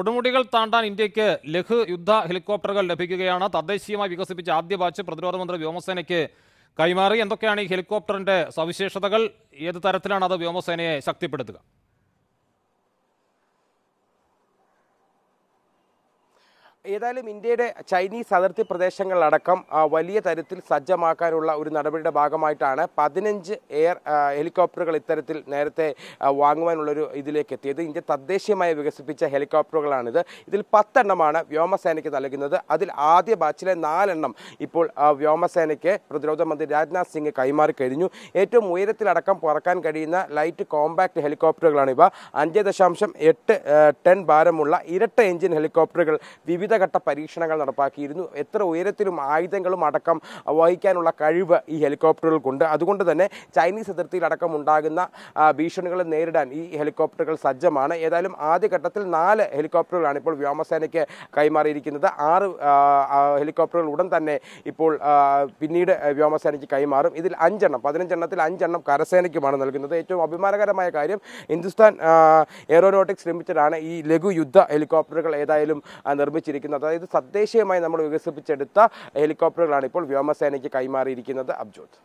കൊടുമുടികൾ താണ്ടാൻ ഇന്ത്യക്ക് ലഘു യുദ്ധ ഹെലികോപ്റ്ററുകൾ ലഭിക്കുകയാണ് തദ്ദേശീയമായി വികസിപ്പിച്ച ആദ്യ ബാച്ച് പ്രതിരോധ മന്ത്രി വ്യോമസേനയ്ക്ക് കൈമാറി എന്തൊക്കെയാണ് ഈ ഹെലികോപ്റ്ററിന്റെ സവിശേഷതകൾ ഏത് തരത്തിലാണ് അത് വ്യോമസേനയെ ശക്തിപ്പെടുത്തുക ഏതായാലും ഇന്ത്യയുടെ ചൈനീസ് അതിർത്തി പ്രദേശങ്ങളിലടക്കം വലിയ തരത്തിൽ സജ്ജമാക്കാനുള്ള ഒരു നടപടിയുടെ ഭാഗമായിട്ടാണ് പതിനഞ്ച് എയർ ഹെലികോപ്റ്ററുകൾ ഇത്തരത്തിൽ നേരത്തെ വാങ്ങുവാനുള്ളൊരു ഇതിലേക്ക് എത്തിയത് ഇന്ത്യ തദ്ദേശീയമായി വികസിപ്പിച്ച ഹെലികോപ്റ്ററുകളാണിത് ഇതിൽ പത്തെണ്ണമാണ് വ്യോമസേനയ്ക്ക് നൽകുന്നത് അതിൽ ആദ്യ ബാച്ചിലെ നാലെണ്ണം ഇപ്പോൾ വ്യോമസേനയ്ക്ക് പ്രതിരോധ മന്ത്രി രാജ്നാഥ് സിംഗ് കൈമാറി കഴിഞ്ഞു ഏറ്റവും ഉയരത്തിലടക്കം പറക്കാൻ കഴിയുന്ന ലൈറ്റ് കോമ്പാക്ട് ഹെലികോപ്റ്ററുകളാണിവ അഞ്ച് ദശാംശം എട്ട് ടൺ ഭാരമുള്ള ഇരട്ട എഞ്ചിൻ ഹെലികോപ്റ്ററുകൾ വിവിധ വിവിധഘട്ട പരീക്ഷണങ്ങൾ നടപ്പാക്കിയിരുന്നു എത്ര ഉയരത്തിലും ആയുധങ്ങളും അടക്കം വഹിക്കാനുള്ള കഴിവ് ഈ ഹെലികോപ്റ്ററുകൾക്കുണ്ട് അതുകൊണ്ട് തന്നെ ചൈനീസ് അതിർത്തിയിലടക്കം ഉണ്ടാകുന്ന ഭീഷണികളെ നേരിടാൻ ഈ ഹെലികോപ്റ്ററുകൾ സജ്ജമാണ് ഏതായാലും ആദ്യഘട്ടത്തിൽ നാല് ഹെലികോപ്റ്ററുകളാണ് ഇപ്പോൾ വ്യോമസേനയ്ക്ക് കൈമാറിയിരിക്കുന്നത് ആറ് ഹെലികോപ്റ്ററുകൾ ഉടൻ തന്നെ ഇപ്പോൾ പിന്നീട് വ്യോമസേനയ്ക്ക് കൈമാറും ഇതിൽ അഞ്ചെണ്ണം പതിനഞ്ചെണ്ണത്തിൽ അഞ്ചെണ്ണം കരസേനയ്ക്കുമാണ് നൽകുന്നത് ഏറ്റവും അഭിമാനകരമായ കാര്യം ഹിന്ദുസ്ഥാൻ എയറോനോട്ടിക്സ് ലിമിറ്റഡാണ് ഈ ലഘു യുദ്ധ ഹെലികോപ്റ്ററുകൾ ഏതായാലും നിർമ്മിച്ചിരിക്കുന്നത് വികസിപ്പിച്ചിരിക്കുന്നത് അതായത് തദ്ദേശീയമായി നമ്മൾ വികസിപ്പിച്ചെടുത്ത ഹെലികോപ്റ്ററുകളാണ് ഇപ്പോൾ വ്യോമസേനയ്ക്ക് കൈമാറിയിരിക്കുന്നത് അബ്ജോത്